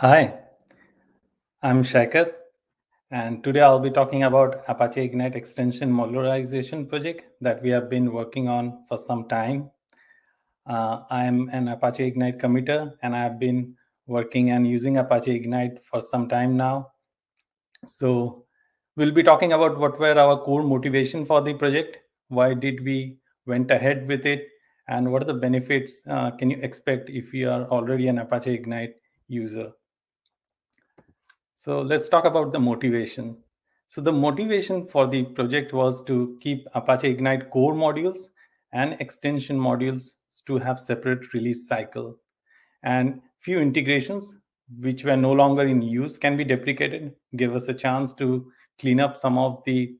Hi, I'm Shaikat, and today I'll be talking about Apache Ignite Extension modularization project that we have been working on for some time. Uh, I'm an Apache Ignite committer, and I have been working and using Apache Ignite for some time now. So we'll be talking about what were our core motivation for the project, why did we went ahead with it, and what are the benefits uh, can you expect if you are already an Apache Ignite user. So let's talk about the motivation. So the motivation for the project was to keep Apache Ignite core modules and extension modules to have separate release cycle. And few integrations which were no longer in use can be deprecated, give us a chance to clean up some of the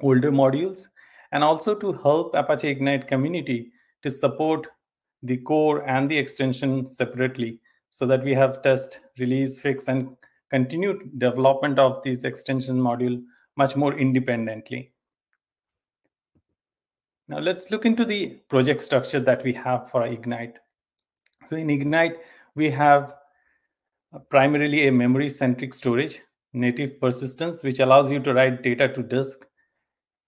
older modules, and also to help Apache Ignite community to support the core and the extension separately so that we have test, release, fix, and continued development of this extension module much more independently. Now let's look into the project structure that we have for Ignite. So in Ignite, we have primarily a memory-centric storage, native persistence, which allows you to write data to disk,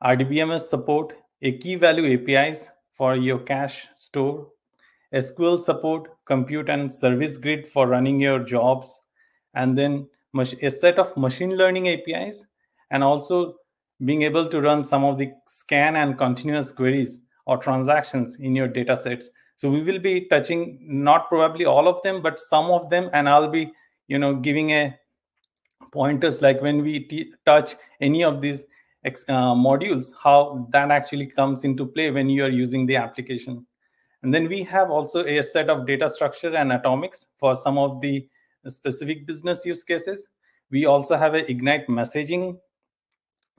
RDBMS support, a key value APIs for your cache store, SQL support, compute and service grid for running your jobs, and then a set of machine learning APIs, and also being able to run some of the scan and continuous queries or transactions in your data sets. So we will be touching not probably all of them, but some of them, and I'll be you know giving a pointers like when we touch any of these uh, modules, how that actually comes into play when you are using the application. And then we have also a set of data structure and atomics for some of the specific business use cases. We also have a Ignite messaging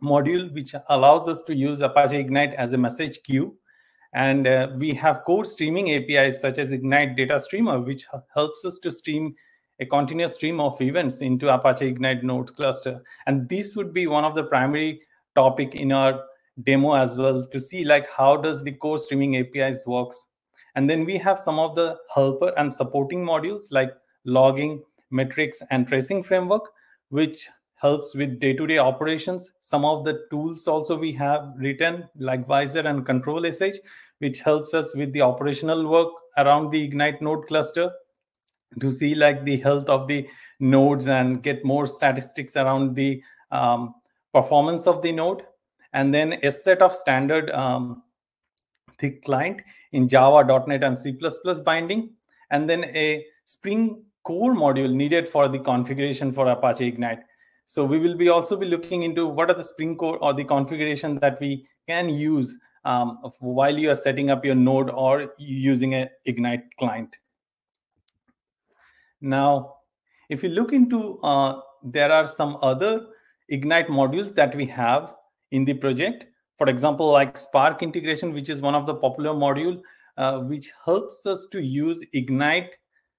module, which allows us to use Apache Ignite as a message queue. And uh, we have core streaming APIs such as Ignite Data Streamer, which helps us to stream a continuous stream of events into Apache Ignite node cluster. And this would be one of the primary topic in our demo as well to see like how does the core streaming APIs works. And then we have some of the helper and supporting modules like logging, metrics, and tracing framework, which helps with day-to-day operations. Some of the tools also we have written, like Visor and Control SH, which helps us with the operational work around the Ignite node cluster to see like the health of the nodes and get more statistics around the um, performance of the node. And then a set of standard um, thick client in Java, .NET, and C++ binding. And then a Spring core module needed for the configuration for Apache Ignite. So we will be also be looking into what are the Spring Core or the configuration that we can use um, while you are setting up your node or using an Ignite client. Now, if you look into, uh, there are some other Ignite modules that we have in the project. For example, like Spark integration, which is one of the popular module, uh, which helps us to use Ignite,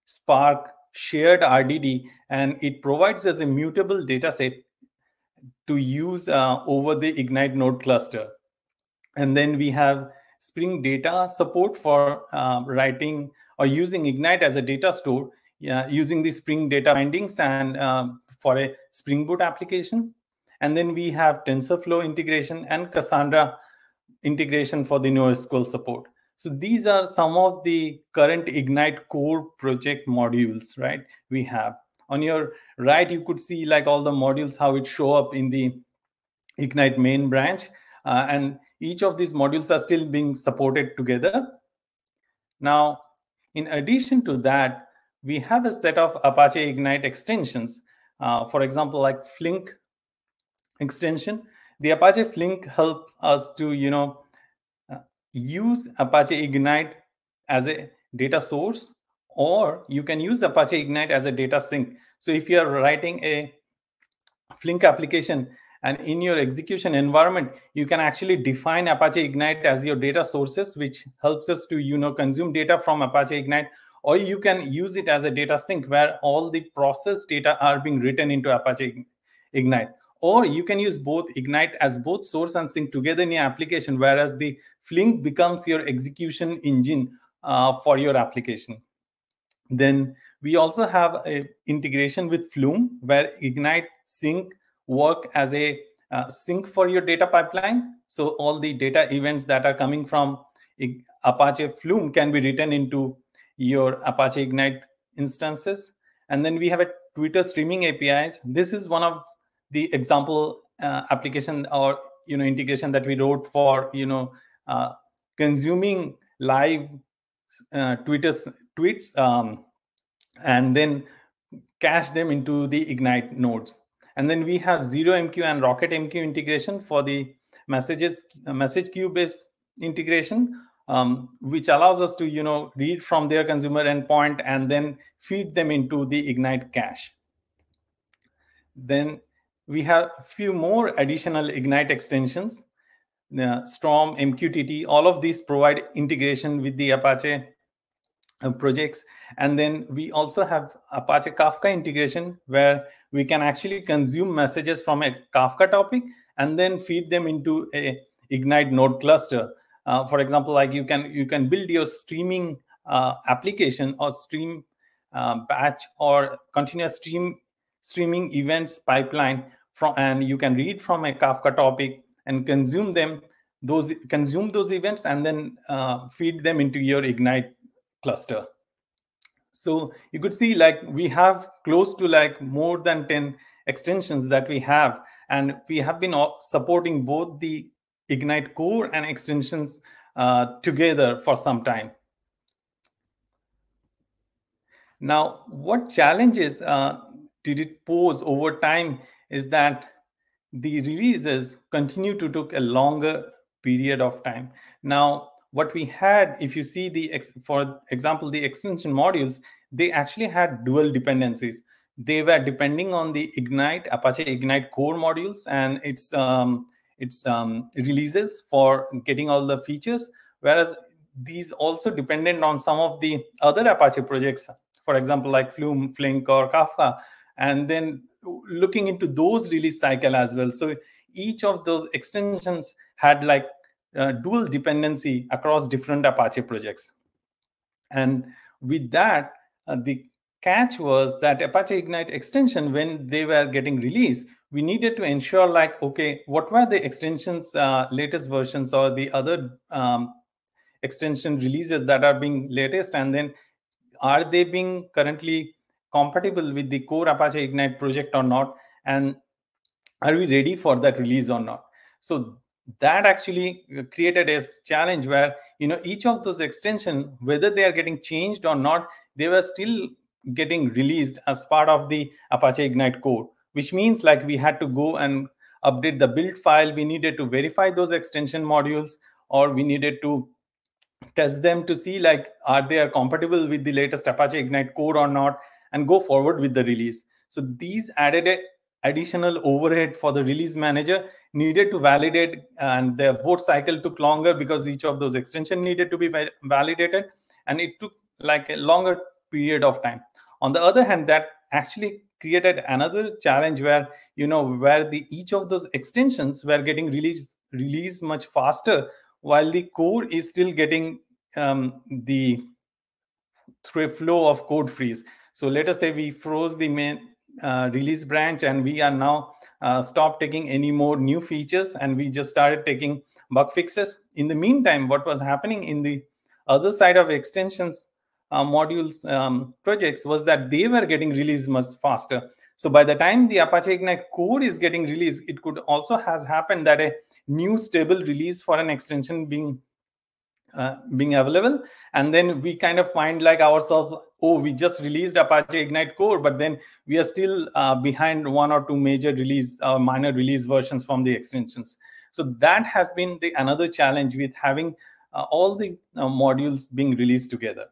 Spark, shared RDD, and it provides as a mutable data set to use uh, over the Ignite node cluster. And then we have Spring Data support for uh, writing or using Ignite as a data store yeah, using the Spring Data bindings and um, for a Spring Boot application. And then we have TensorFlow integration and Cassandra integration for the NoSQL support. So these are some of the current Ignite core project modules, right? We have on your right, you could see like all the modules, how it show up in the Ignite main branch. Uh, and each of these modules are still being supported together. Now, in addition to that, we have a set of Apache Ignite extensions. Uh, for example, like Flink extension. The Apache Flink helps us to, you know, use Apache Ignite as a data source, or you can use Apache Ignite as a data sink. So if you are writing a Flink application and in your execution environment, you can actually define Apache Ignite as your data sources, which helps us to you know consume data from Apache Ignite, or you can use it as a data sink where all the process data are being written into Apache Ignite or you can use both ignite as both source and sync together in your application whereas the flink becomes your execution engine uh, for your application then we also have a integration with flume where ignite sync work as a uh, sync for your data pipeline so all the data events that are coming from apache flume can be written into your apache ignite instances and then we have a twitter streaming apis this is one of the example uh, application or you know integration that we wrote for you know uh, consuming live uh, tweeters tweets um, and then cache them into the ignite nodes and then we have zero mq and rocket mq integration for the messages uh, message queue based integration um, which allows us to you know read from their consumer endpoint and then feed them into the ignite cache then we have a few more additional Ignite extensions. Uh, Storm, MQTT, all of these provide integration with the Apache uh, projects. And then we also have Apache Kafka integration where we can actually consume messages from a Kafka topic and then feed them into a Ignite node cluster. Uh, for example, like you can you can build your streaming uh, application or stream uh, batch or continuous stream streaming events pipeline from and you can read from a kafka topic and consume them those consume those events and then uh, feed them into your ignite cluster so you could see like we have close to like more than 10 extensions that we have and we have been supporting both the ignite core and extensions uh, together for some time now what challenges uh, did it pose over time is that the releases continue to took a longer period of time. Now, what we had, if you see the, for example, the extension modules, they actually had dual dependencies. They were depending on the Ignite, Apache Ignite core modules and its, um, its um, releases for getting all the features, whereas these also dependent on some of the other Apache projects, for example, like Flume, Flink, or Kafka. And then looking into those release cycle as well. So each of those extensions had like uh, dual dependency across different Apache projects. And with that, uh, the catch was that Apache Ignite extension, when they were getting released, we needed to ensure like, okay, what were the extensions, uh, latest versions or the other um, extension releases that are being latest? And then are they being currently compatible with the core Apache Ignite project or not? And are we ready for that release or not? So that actually uh, created a challenge where you know each of those extension whether they are getting changed or not they were still getting released as part of the apache ignite core which means like we had to go and update the build file we needed to verify those extension modules or we needed to test them to see like are they are compatible with the latest apache ignite core or not and go forward with the release. So these added a additional overhead for the release manager needed to validate and the vote cycle took longer because each of those extension needed to be validated and it took like a longer period of time on the other hand that actually created another challenge where you know where the each of those extensions were getting released released much faster while the code is still getting um, the through flow of code freeze so let us say we froze the main uh, release branch and we are now uh, stopped taking any more new features and we just started taking bug fixes. In the meantime, what was happening in the other side of extensions uh, modules um, projects was that they were getting released much faster. So by the time the Apache Ignite code is getting released, it could also has happened that a new stable release for an extension being uh, being available and then we kind of find like ourselves oh we just released apache ignite core but then we are still uh, behind one or two major release uh, minor release versions from the extensions so that has been the another challenge with having uh, all the uh, modules being released together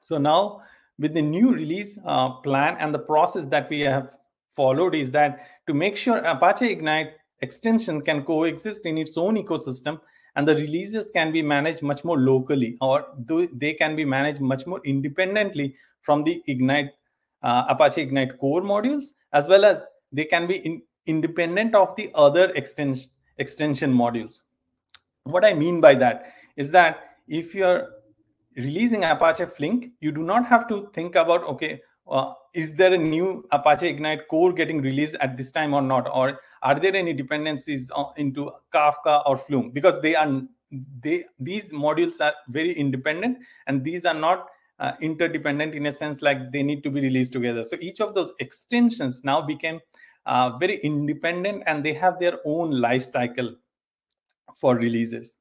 so now with the new release plan and the process that we have followed is that to make sure apache ignite extension can coexist in its own ecosystem and the releases can be managed much more locally or they can be managed much more independently from the ignite uh, apache ignite core modules as well as they can be in, independent of the other extension extension modules what i mean by that is that if you're releasing apache flink you do not have to think about okay uh, is there a new Apache Ignite core getting released at this time or not? Or are there any dependencies uh, into Kafka or Flume? Because they are they these modules are very independent and these are not uh, interdependent in a sense like they need to be released together. So each of those extensions now became uh, very independent and they have their own life cycle for releases.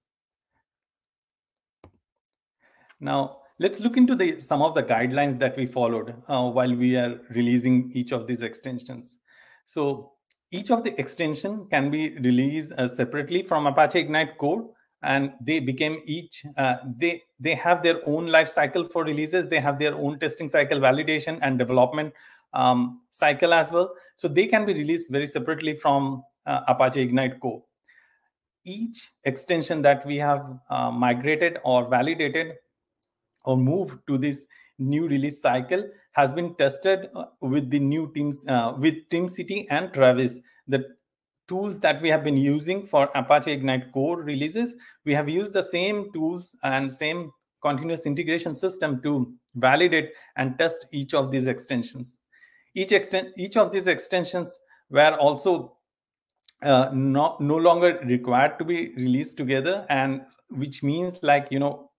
Now, Let's look into the, some of the guidelines that we followed uh, while we are releasing each of these extensions. So each of the extension can be released uh, separately from Apache Ignite core, and they became each uh, they they have their own life cycle for releases. They have their own testing cycle, validation, and development um, cycle as well. So they can be released very separately from uh, Apache Ignite core. Each extension that we have uh, migrated or validated or move to this new release cycle has been tested uh, with the new teams uh, with team city and travis the tools that we have been using for apache ignite core releases we have used the same tools and same continuous integration system to validate and test each of these extensions each extent each of these extensions were also uh, not no longer required to be released together and which means like you know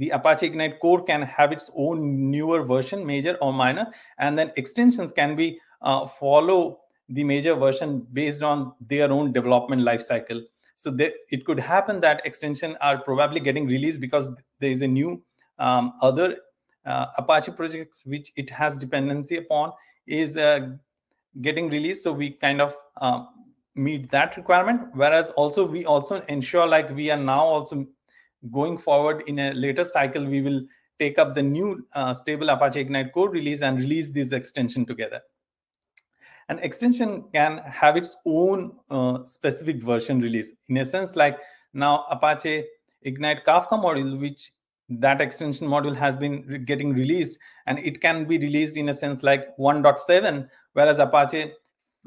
the Apache Ignite core can have its own newer version, major or minor, and then extensions can be uh, follow the major version based on their own development lifecycle. So they, it could happen that extension are probably getting released because there is a new um, other uh, Apache projects which it has dependency upon is uh, getting released. So we kind of uh, meet that requirement. Whereas also we also ensure like we are now also going forward in a later cycle, we will take up the new uh, stable Apache Ignite code release and release this extension together. An extension can have its own uh, specific version release. In a sense, like now Apache Ignite Kafka module, which that extension module has been getting released, and it can be released in a sense like 1.7, whereas Apache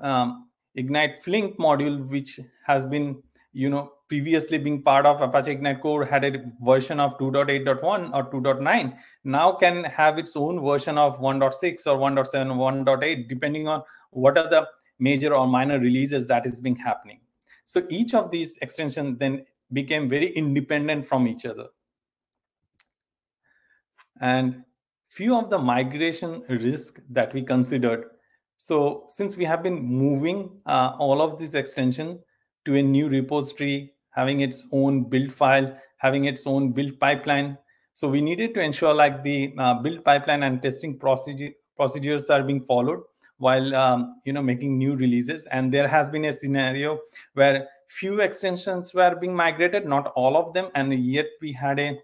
um, Ignite Flink module, which has been you know previously being part of Apache Ignite Core had a version of 2.8.1 or 2.9, now can have its own version of 1.6 or 1.7, 1.8, depending on what are the major or minor releases that is being happening. So each of these extensions then became very independent from each other. And few of the migration risk that we considered. So since we have been moving uh, all of this extension to a new repository having its own build file, having its own build pipeline. So we needed to ensure like the uh, build pipeline and testing procedure, procedures are being followed while um, you know making new releases. And there has been a scenario where few extensions were being migrated, not all of them, and yet we had a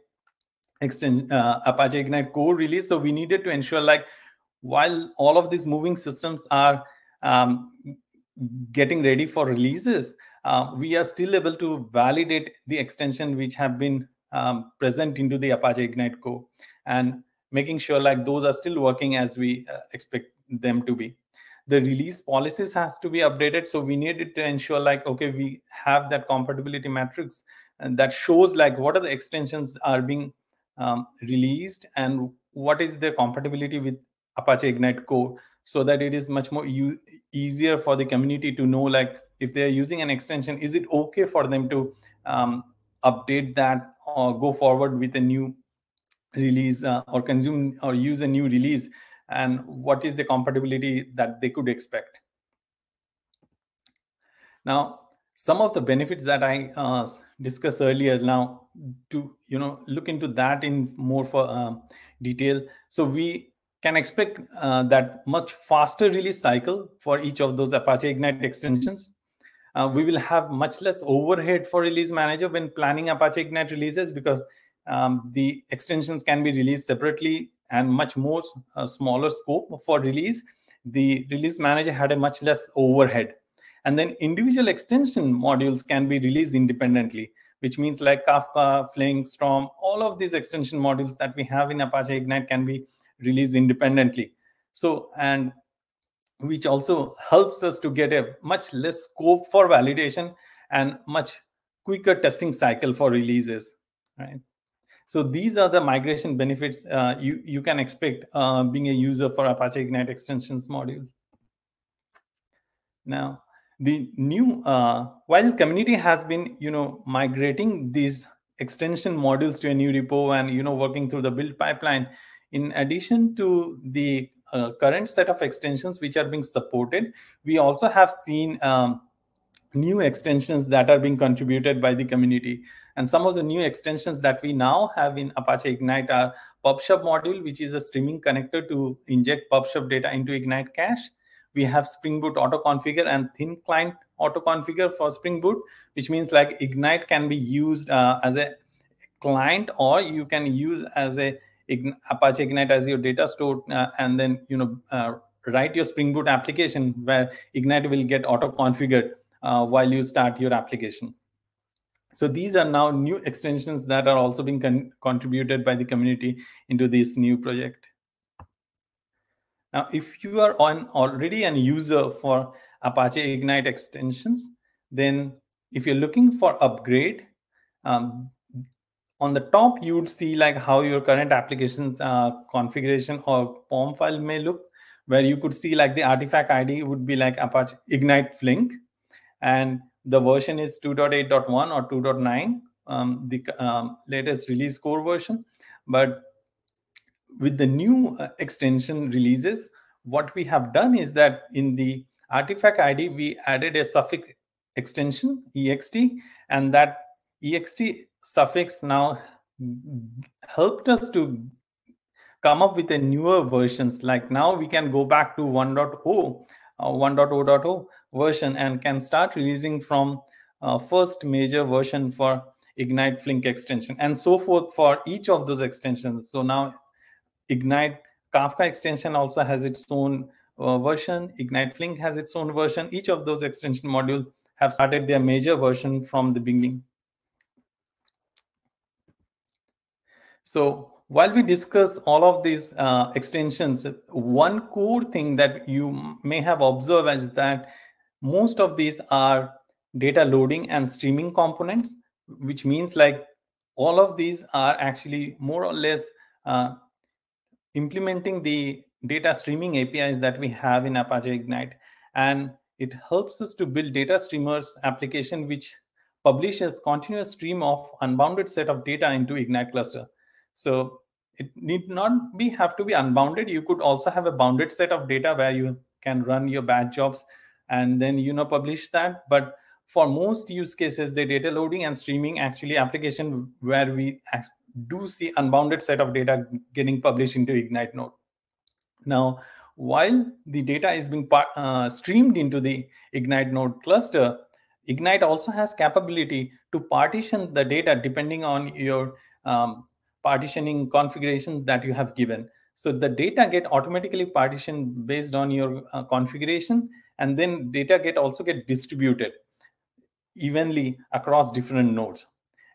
extension uh, Apache Ignite core release. So we needed to ensure like while all of these moving systems are um, getting ready for releases, uh, we are still able to validate the extension which have been um, present into the Apache Ignite core and making sure like those are still working as we uh, expect them to be. The release policies has to be updated. So we needed to ensure like, okay, we have that compatibility matrix and that shows like what are the extensions are being um, released and what is the compatibility with Apache Ignite core so that it is much more easier for the community to know like if they're using an extension, is it okay for them to um, update that or go forward with a new release uh, or consume or use a new release? And what is the compatibility that they could expect? Now, some of the benefits that I uh, discussed earlier now to you know look into that in more for um, detail. So we can expect uh, that much faster release cycle for each of those Apache Ignite extensions uh, we will have much less overhead for release manager when planning Apache Ignite releases because um, the extensions can be released separately and much more uh, smaller scope for release. The release manager had a much less overhead. And then individual extension modules can be released independently, which means like Kafka, Flink, Storm, all of these extension modules that we have in Apache Ignite can be released independently. So, and which also helps us to get a much less scope for validation and much quicker testing cycle for releases right so these are the migration benefits uh, you, you can expect uh, being a user for apache ignite extensions module now the new uh, while community has been you know migrating these extension modules to a new repo and you know working through the build pipeline in addition to the uh, current set of extensions which are being supported. We also have seen um, new extensions that are being contributed by the community. And some of the new extensions that we now have in Apache Ignite are PubSub module, which is a streaming connector to inject PubSub data into Ignite cache. We have Spring Boot auto configure and thin client auto configure for Spring Boot, which means like Ignite can be used uh, as a client or you can use as a Apache Ignite as your data store, uh, and then you know uh, write your Spring Boot application where Ignite will get auto configured uh, while you start your application. So these are now new extensions that are also being con contributed by the community into this new project. Now, if you are on already an user for Apache Ignite extensions, then if you're looking for upgrade, um, on the top you would see like how your current applications uh, configuration or pom file may look where you could see like the artifact id would be like apache ignite flink and the version is 2.8.1 or 2.9 um, the um, latest release core version but with the new uh, extension releases what we have done is that in the artifact id we added a suffix extension ext and that ext suffix now helped us to come up with a newer versions. Like now we can go back to 1.0, uh, 1.0.0 version and can start releasing from uh, first major version for Ignite Flink extension and so forth for each of those extensions. So now Ignite Kafka extension also has its own uh, version. Ignite Flink has its own version. Each of those extension module have started their major version from the beginning. So while we discuss all of these uh, extensions, one core thing that you may have observed is that most of these are data loading and streaming components, which means like all of these are actually more or less uh, implementing the data streaming APIs that we have in Apache Ignite. And it helps us to build data streamers application, which publishes continuous stream of unbounded set of data into Ignite cluster. So it need not be have to be unbounded. You could also have a bounded set of data where you can run your batch jobs and then you know publish that. But for most use cases, the data loading and streaming actually application where we do see unbounded set of data getting published into Ignite node. Now, while the data is being uh, streamed into the Ignite node cluster, Ignite also has capability to partition the data depending on your um, partitioning configuration that you have given. So the data get automatically partitioned based on your uh, configuration, and then data get also get distributed evenly across different nodes.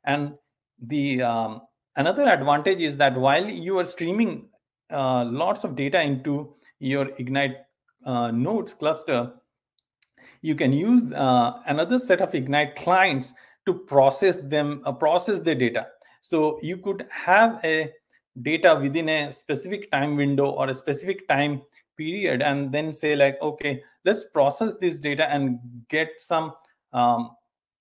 And the um, another advantage is that while you are streaming uh, lots of data into your Ignite uh, nodes cluster, you can use uh, another set of Ignite clients to process them, uh, process the data. So you could have a data within a specific time window or a specific time period and then say like, okay, let's process this data and get some um,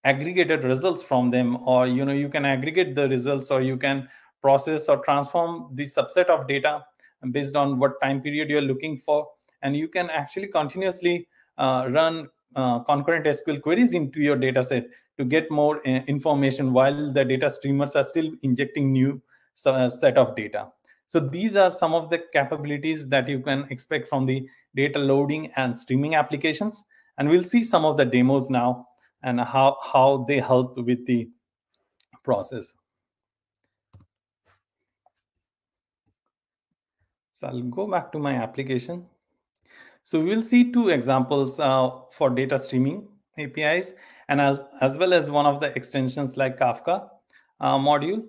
aggregated results from them. Or, you know, you can aggregate the results or you can process or transform the subset of data based on what time period you're looking for. And you can actually continuously uh, run uh, concurrent SQL queries into your data set to get more eh, information while the data streamers are still injecting new uh, set of data. So these are some of the capabilities that you can expect from the data loading and streaming applications. And we'll see some of the demos now and how, how they help with the process. So I'll go back to my application. So we'll see two examples uh, for data streaming APIs and as, as well as one of the extensions like Kafka uh, module.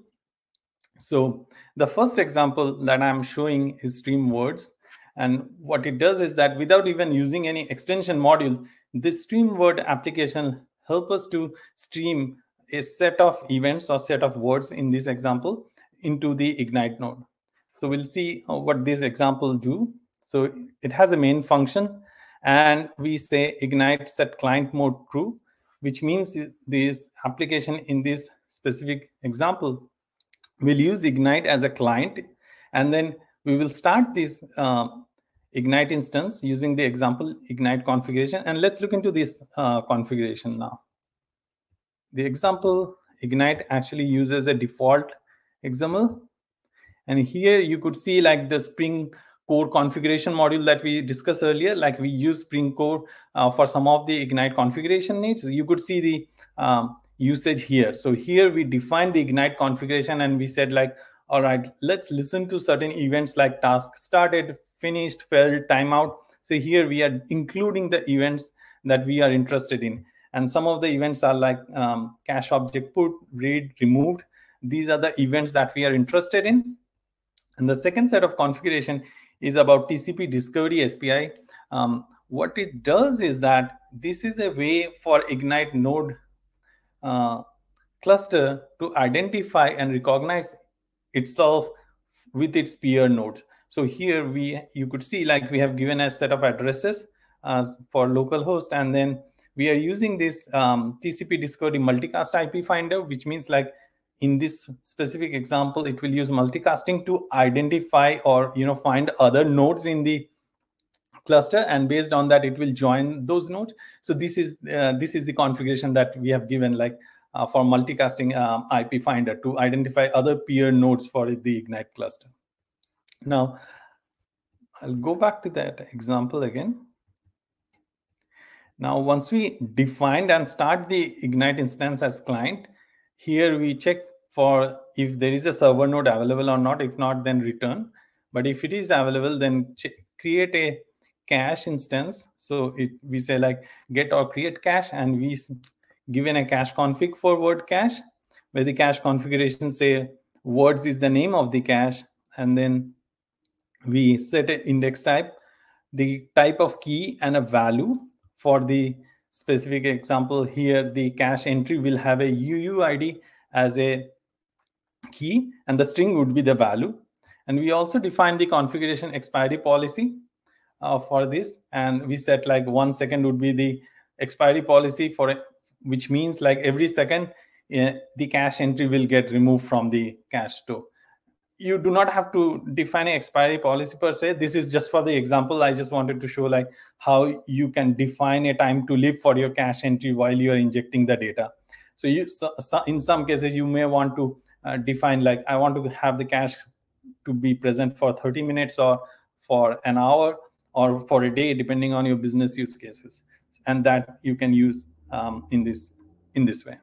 So the first example that I'm showing is stream words. And what it does is that without even using any extension module, this stream word application help us to stream a set of events or set of words in this example into the Ignite node. So we'll see uh, what this example do. So it has a main function and we say Ignite set client mode true which means this application in this specific example will use Ignite as a client. And then we will start this uh, Ignite instance using the example Ignite configuration. And let's look into this uh, configuration now. The example Ignite actually uses a default XML. And here you could see like the Spring core configuration module that we discussed earlier, like we use Spring Core uh, for some of the Ignite configuration needs. You could see the um, usage here. So here we define the Ignite configuration and we said like, all right, let's listen to certain events like task started, finished, failed, timeout. So here we are including the events that we are interested in. And some of the events are like um, cache object put, read, removed. These are the events that we are interested in. And the second set of configuration is about TCP Discovery SPI. Um, what it does is that this is a way for Ignite node uh, cluster to identify and recognize itself with its peer node. So here we you could see like we have given a set of addresses as for localhost, and then we are using this um, TCP Discovery multicast IP finder, which means like in this specific example it will use multicasting to identify or you know find other nodes in the cluster and based on that it will join those nodes so this is uh, this is the configuration that we have given like uh, for multicasting um, uh, ip finder to identify other peer nodes for the ignite cluster now i'll go back to that example again now once we defined and start the ignite instance as client here we check for if there is a server node available or not. If not, then return. But if it is available, then create a cache instance. So it, we say like get or create cache, and we given a cache config for word cache, where the cache configuration say words is the name of the cache, and then we set an index type, the type of key, and a value for the specific example here, the cache entry will have a UUID as a key, and the string would be the value. And we also define the configuration expiry policy uh, for this. And we set like one second would be the expiry policy for it, which means like every second, uh, the cache entry will get removed from the cache store you do not have to define an expiry policy per se this is just for the example i just wanted to show like how you can define a time to live for your cache entry while you are injecting the data so you so, so in some cases you may want to uh, define like i want to have the cache to be present for 30 minutes or for an hour or for a day depending on your business use cases and that you can use um, in this in this way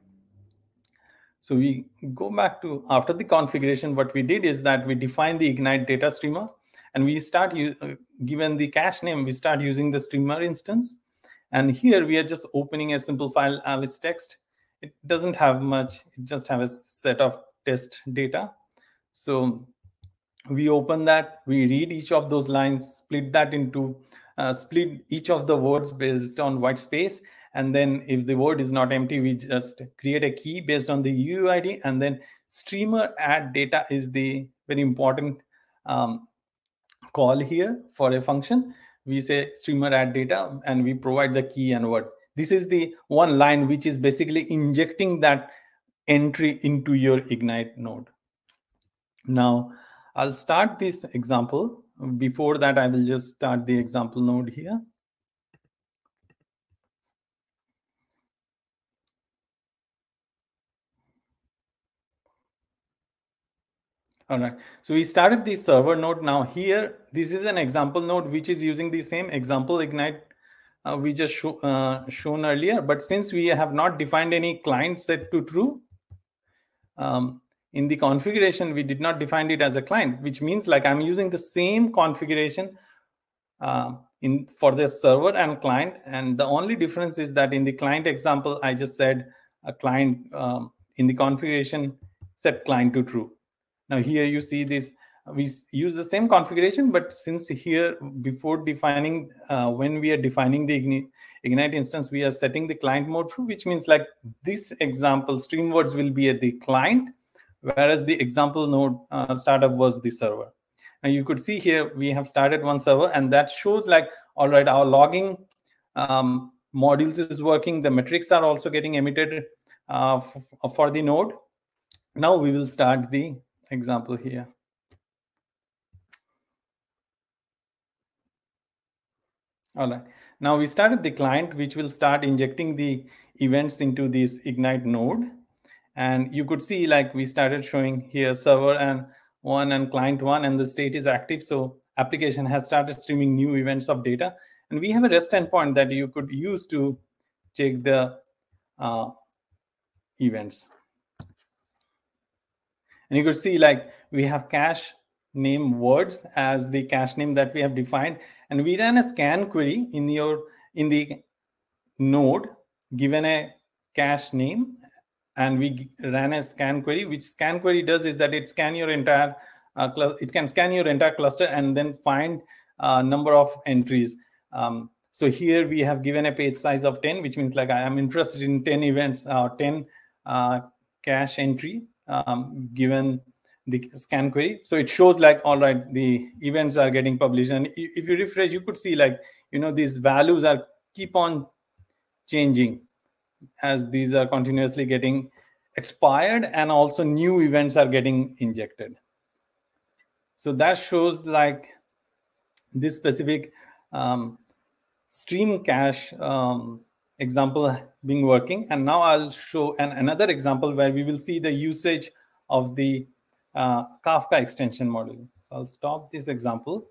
so we go back to after the configuration, what we did is that we define the Ignite data streamer and we start uh, given the cache name, we start using the streamer instance. And here we are just opening a simple file alice text. It doesn't have much, it just have a set of test data. So we open that, we read each of those lines, split that into, uh, split each of the words based on white space, and then if the word is not empty we just create a key based on the uuid and then streamer add data is the very important um, call here for a function we say streamer add data and we provide the key and word this is the one line which is basically injecting that entry into your ignite node now i'll start this example before that i will just start the example node here All right. So we started the server node. Now here, this is an example node, which is using the same example Ignite uh, we just show, uh, shown earlier. But since we have not defined any client set to true, um, in the configuration, we did not define it as a client, which means like I'm using the same configuration uh, in for the server and client. And the only difference is that in the client example, I just said a client um, in the configuration set client to true. Now here you see this, we use the same configuration, but since here before defining, uh, when we are defining the Ignite, instance, we are setting the client mode which means like this example stream words will be at the client, whereas the example node uh, startup was the server. Now you could see here, we have started one server and that shows like, all right, our logging um, modules is working. The metrics are also getting emitted uh, for the node. Now we will start the example here. All right. Now we started the client, which will start injecting the events into this Ignite node. And you could see like we started showing here server and one and client one, and the state is active. So application has started streaming new events of data. And we have a REST endpoint that you could use to check the uh, events. And you could see like we have cache name words as the cache name that we have defined. And we ran a scan query in your in the node given a cache name. And we ran a scan query, which scan query does is that it scan your entire uh, it can scan your entire cluster and then find a uh, number of entries. Um, so here we have given a page size of 10, which means like I am interested in 10 events, uh, 10 uh, cache entry um, given the scan query. So it shows like, all right, the events are getting published. And if you refresh, you could see like, you know, these values are keep on changing as these are continuously getting expired and also new events are getting injected. So that shows like this specific um, stream cache um, example being working. And now I'll show an, another example where we will see the usage of the uh, Kafka extension model. So I'll stop this example.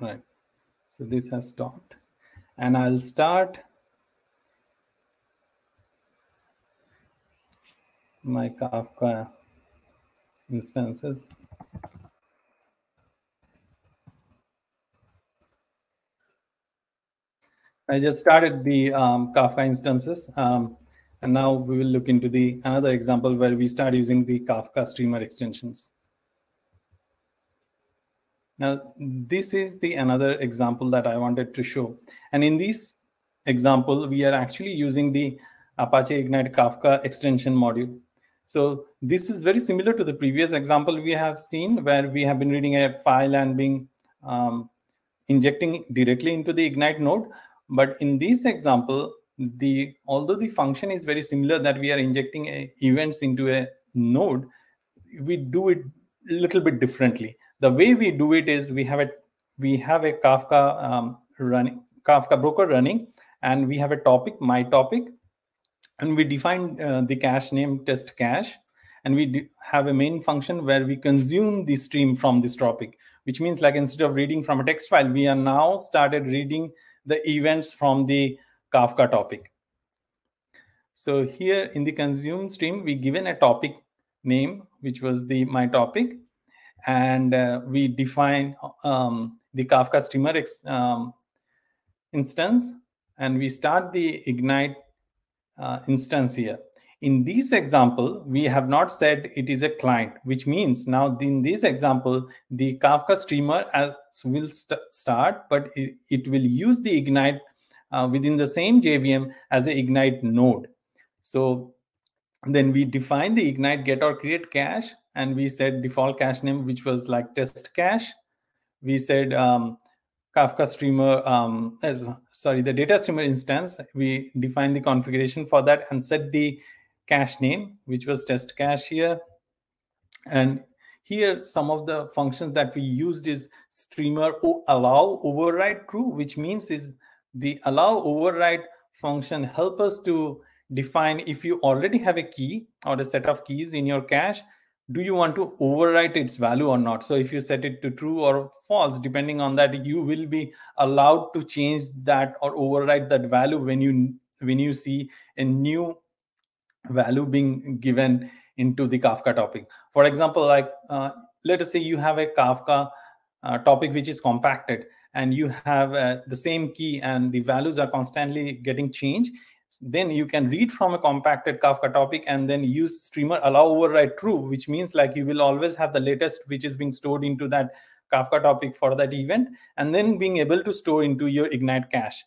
All right. So this has stopped. And I'll start my Kafka instances. I just started the um, Kafka instances. Um, and now we will look into the another example where we start using the Kafka streamer extensions. Now, this is the another example that I wanted to show. And in this example, we are actually using the Apache Ignite Kafka extension module. So this is very similar to the previous example we have seen where we have been reading a file and being um, injecting directly into the Ignite node. But in this example, the although the function is very similar that we are injecting a, events into a node, we do it a little bit differently. The way we do it is we have a we have a Kafka um, running Kafka broker running, and we have a topic, my topic, and we define uh, the cache name test cache and we have a main function where we consume the stream from this topic which means like instead of reading from a text file we are now started reading the events from the kafka topic so here in the consume stream we given a topic name which was the my topic and uh, we define um, the kafka streamer um, instance and we start the ignite uh, instance here. In this example, we have not said it is a client, which means now in this example, the Kafka streamer as will st start, but it, it, will use the Ignite uh, within the same JVM as a Ignite node. So then we define the Ignite get or create cache, and we said default cache name, which was like test cache. We said um, Kafka streamer, um, as, sorry, the data streamer instance, we define the configuration for that and set the cache name, which was test cache here. And here, some of the functions that we used is streamer allow override true, which means is the allow override function help us to define if you already have a key or a set of keys in your cache, do you want to overwrite its value or not so if you set it to true or false depending on that you will be allowed to change that or overwrite that value when you when you see a new value being given into the kafka topic for example like uh, let us say you have a kafka uh, topic which is compacted and you have uh, the same key and the values are constantly getting changed then you can read from a compacted Kafka topic and then use streamer allow override true, which means like you will always have the latest which is being stored into that Kafka topic for that event, and then being able to store into your Ignite cache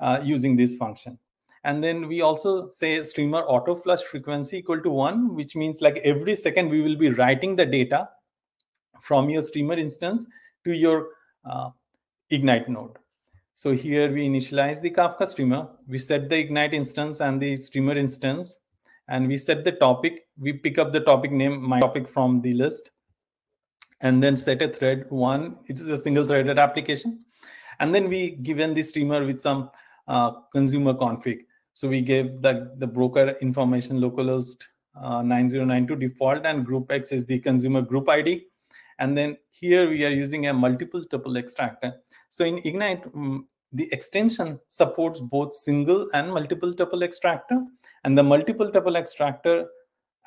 uh, using this function. And then we also say streamer auto flush frequency equal to one, which means like every second we will be writing the data from your streamer instance to your uh, Ignite node. So here we initialize the Kafka streamer. We set the Ignite instance and the streamer instance, and we set the topic. We pick up the topic name, my topic from the list, and then set a thread one. It is a single threaded application. And then we given the streamer with some uh, consumer config. So we gave the, the broker information localhost uh, 9092 default and group X is the consumer group ID. And then here we are using a multiple tuple extractor so in Ignite, mm, the extension supports both single and multiple tuple extractor. And the multiple tuple extractor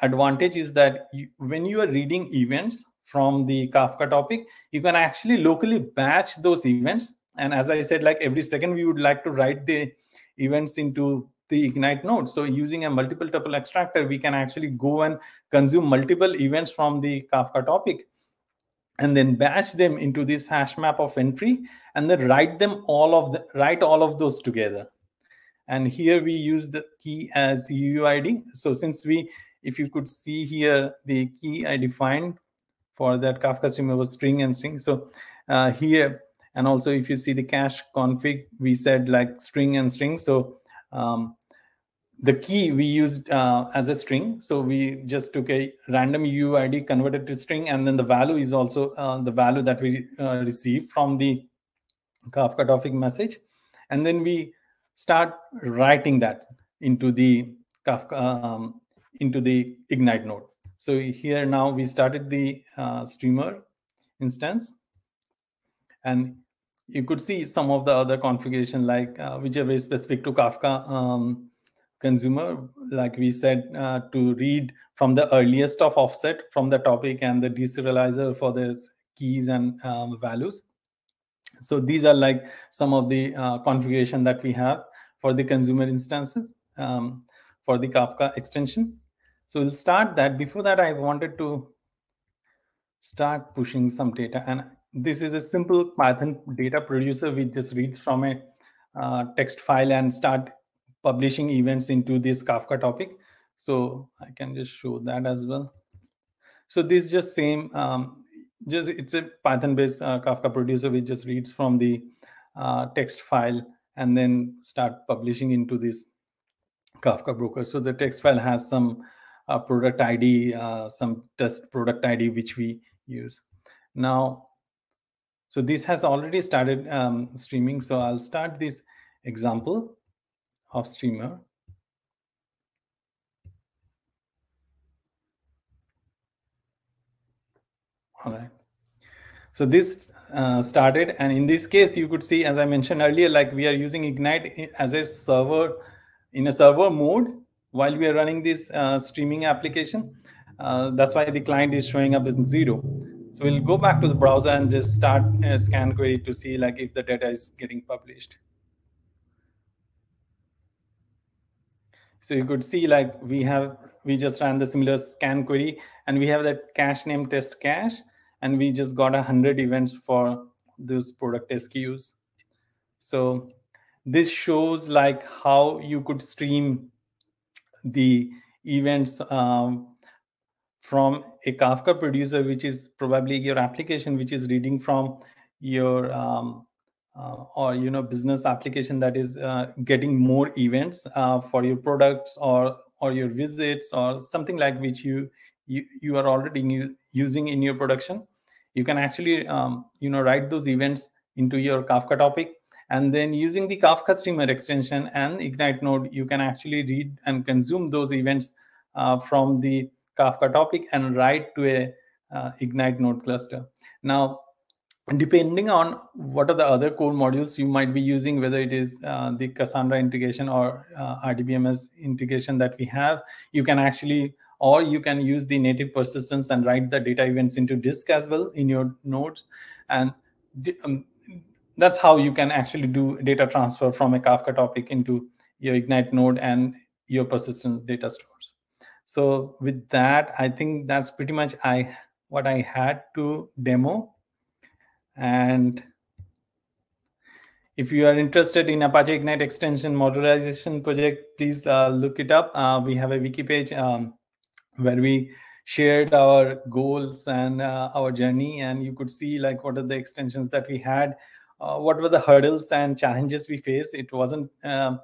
advantage is that you, when you are reading events from the Kafka topic, you can actually locally batch those events. And as I said, like every second, we would like to write the events into the Ignite node. So using a multiple tuple extractor, we can actually go and consume multiple events from the Kafka topic and then batch them into this hash map of entry and then write them all of the write all of those together and here we use the key as uuid so since we if you could see here the key i defined for that kafka stream was string and string so uh, here and also if you see the cache config we said like string and string so um, the key we used uh, as a string. So we just took a random UUID, converted to string, and then the value is also uh, the value that we uh, receive from the Kafka topic message. And then we start writing that into the Kafka, um, into the Ignite node. So here now we started the uh, streamer instance. And you could see some of the other configuration like uh, which are very specific to Kafka um, consumer, like we said, uh, to read from the earliest of offset from the topic and the deserializer for the keys and um, values. So these are like some of the uh, configuration that we have for the consumer instances um, for the Kafka extension. So we'll start that. Before that, I wanted to start pushing some data. And this is a simple Python data producer We just reads from a uh, text file and start publishing events into this Kafka topic. So I can just show that as well. So this just same, um, just it's a Python-based uh, Kafka producer which just reads from the uh, text file and then start publishing into this Kafka broker. So the text file has some uh, product ID, uh, some test product ID which we use. Now, so this has already started um, streaming. So I'll start this example of streamer all right so this uh, started and in this case you could see as i mentioned earlier like we are using ignite as a server in a server mode while we are running this uh, streaming application uh, that's why the client is showing up as zero so we'll go back to the browser and just start a uh, scan query to see like if the data is getting published So you could see like we have, we just ran the similar scan query and we have that cache name test cache and we just got 100 events for those product SKUs. So this shows like how you could stream the events um, from a Kafka producer, which is probably your application, which is reading from your um, uh, or you know business application that is uh, getting more events uh, for your products or or your visits or something like which you you, you are already new, using in your production you can actually um, you know write those events into your kafka topic and then using the kafka streamer extension and ignite node you can actually read and consume those events uh, from the kafka topic and write to a uh, ignite node cluster now depending on what are the other core modules you might be using, whether it is uh, the Cassandra integration or uh, RDBMS integration that we have, you can actually, or you can use the native persistence and write the data events into disk as well in your nodes. And um, that's how you can actually do data transfer from a Kafka topic into your Ignite node and your persistent data stores. So with that, I think that's pretty much I what I had to demo. And if you are interested in Apache Ignite extension modularization project, please uh, look it up. Uh, we have a wiki page um, where we shared our goals and uh, our journey, and you could see like what are the extensions that we had, uh, what were the hurdles and challenges we faced. It wasn't um,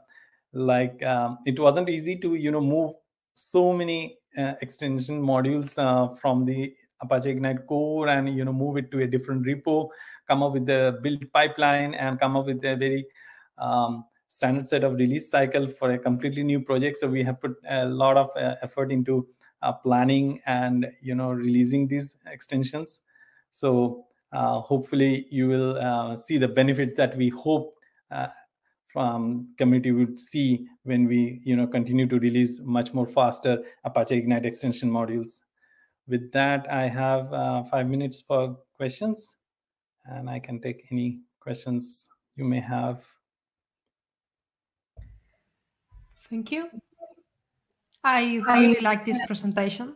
like um, it wasn't easy to you know move so many uh, extension modules uh, from the Apache Ignite core and you know move it to a different repo, come up with the build pipeline, and come up with a very um, standard set of release cycle for a completely new project. So we have put a lot of uh, effort into uh, planning and you know releasing these extensions. So uh, hopefully you will uh, see the benefits that we hope uh, from community would see when we you know continue to release much more faster Apache Ignite extension modules with that, I have uh, five minutes for questions, and I can take any questions you may have. Thank you. I really like this presentation.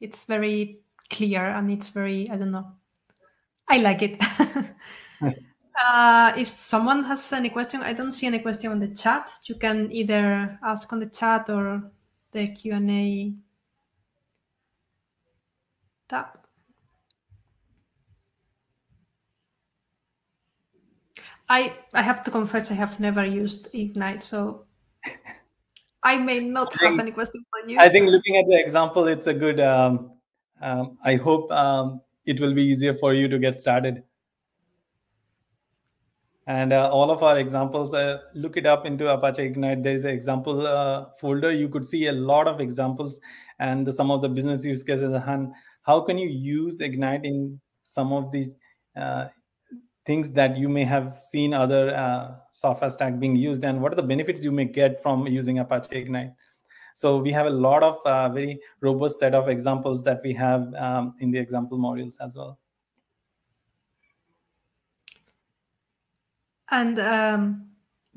It's very clear and it's very, I don't know, I like it. uh, if someone has any question, I don't see any question on the chat. You can either ask on the chat or the Q&A Top. I I have to confess I have never used Ignite, so I may not have any questions for you. I think looking at the example, it's a good. Um, um, I hope um, it will be easier for you to get started. And uh, all of our examples, uh, look it up into Apache Ignite. There is an example uh, folder. You could see a lot of examples and the, some of the business use cases. And how can you use ignite in some of the uh, things that you may have seen other uh, software stack being used and what are the benefits you may get from using apache ignite so we have a lot of uh, very robust set of examples that we have um, in the example modules as well and um,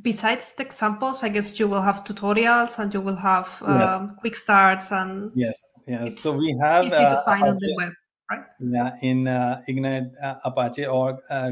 besides the examples, I guess you will have tutorials and you will have um, yes. quick starts and yes, yes. So we have easy uh, to find Apache. on the web, right? Yeah, in uh, Ignite uh, Apache org, uh,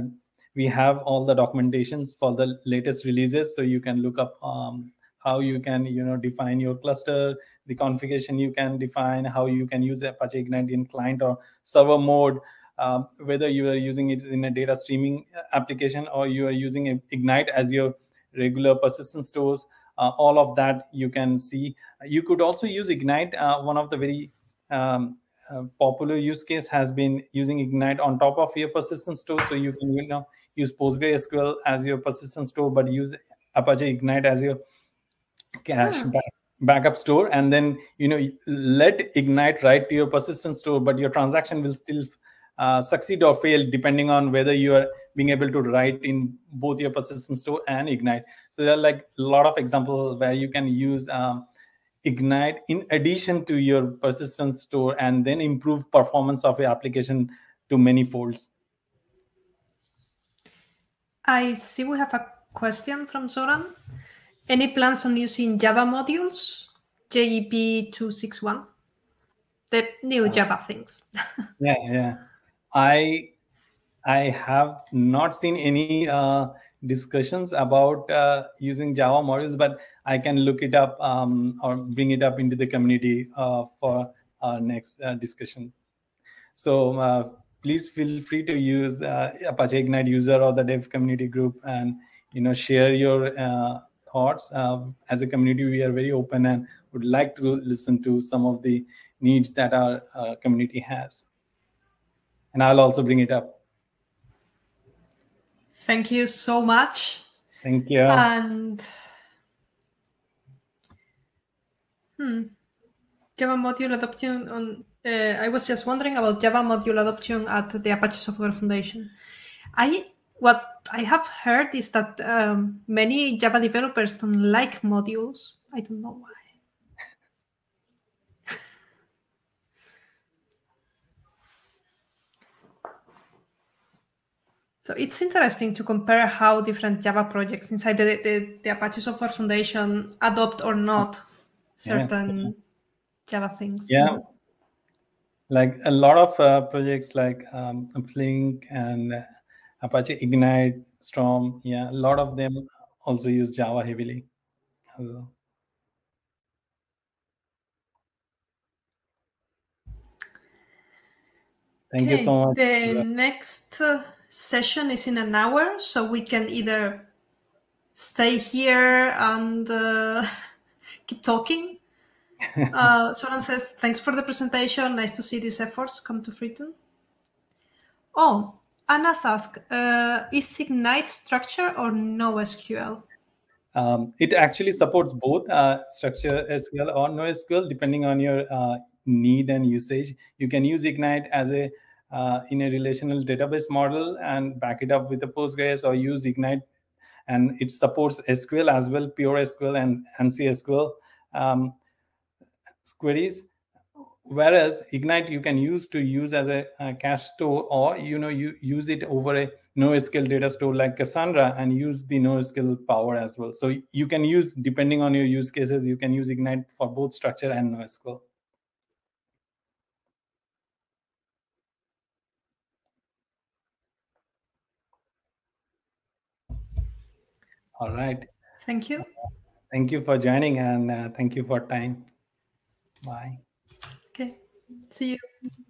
we have all the documentations for the latest releases, so you can look up um, how you can you know define your cluster, the configuration you can define, how you can use Apache Ignite in client or server mode. Um, whether you are using it in a data streaming uh, application or you are using Ignite as your regular persistent stores. Uh, all of that you can see. You could also use Ignite. Uh, one of the very um, uh, popular use case has been using Ignite on top of your persistent store. So you can you know, use PostgreSQL as your persistent store, but use Apache Ignite as your cache yeah. back, backup store. And then you know let Ignite write to your persistent store, but your transaction will still uh, succeed or fail depending on whether you are being able to write in both your persistence store and ignite so there are like a lot of examples where you can use um, ignite in addition to your persistence store and then improve performance of your application to many folds i see we have a question from zoran any plans on using java modules jep 261 the new oh. java things yeah yeah i I have not seen any uh, discussions about uh, using Java modules, but I can look it up um, or bring it up into the community uh, for our next uh, discussion. So uh, please feel free to use uh, Apache Ignite user or the dev community group and you know share your thoughts. Um, as a community, we are very open and would like to listen to some of the needs that our community has. And I'll also bring it up. Thank you so much. Thank you. And hmm, Java module adoption on. Uh, I was just wondering about Java module adoption at the Apache Software Foundation. I what I have heard is that um, many Java developers don't like modules. I don't know why. So it's interesting to compare how different Java projects inside the, the, the Apache Software Foundation adopt or not certain yeah. Java things. Yeah. Like a lot of uh, projects like um, Flink and uh, Apache Ignite, Storm, yeah, a lot of them also use Java heavily. So. Thank okay, you so much. The next. Uh, session is in an hour, so we can either stay here and uh, keep talking. uh, Soran says, thanks for the presentation. Nice to see these efforts come to Freetown. Oh, Anna's ask: uh, is Ignite structure or no Um, it actually supports both uh, structure SQL or no SQL, depending on your uh, need and usage. You can use Ignite as a uh, in a relational database model and back it up with a Postgres or use Ignite. And it supports SQL as well, pure SQL and, and CSQL um, queries. Whereas Ignite you can use to use as a, a cache store or you know you use it over a NoSQL data store like Cassandra and use the NoSQL power as well. So you can use depending on your use cases, you can use Ignite for both structure and NoSQL. All right. Thank you. Thank you for joining and uh, thank you for time. Bye. Okay. See you.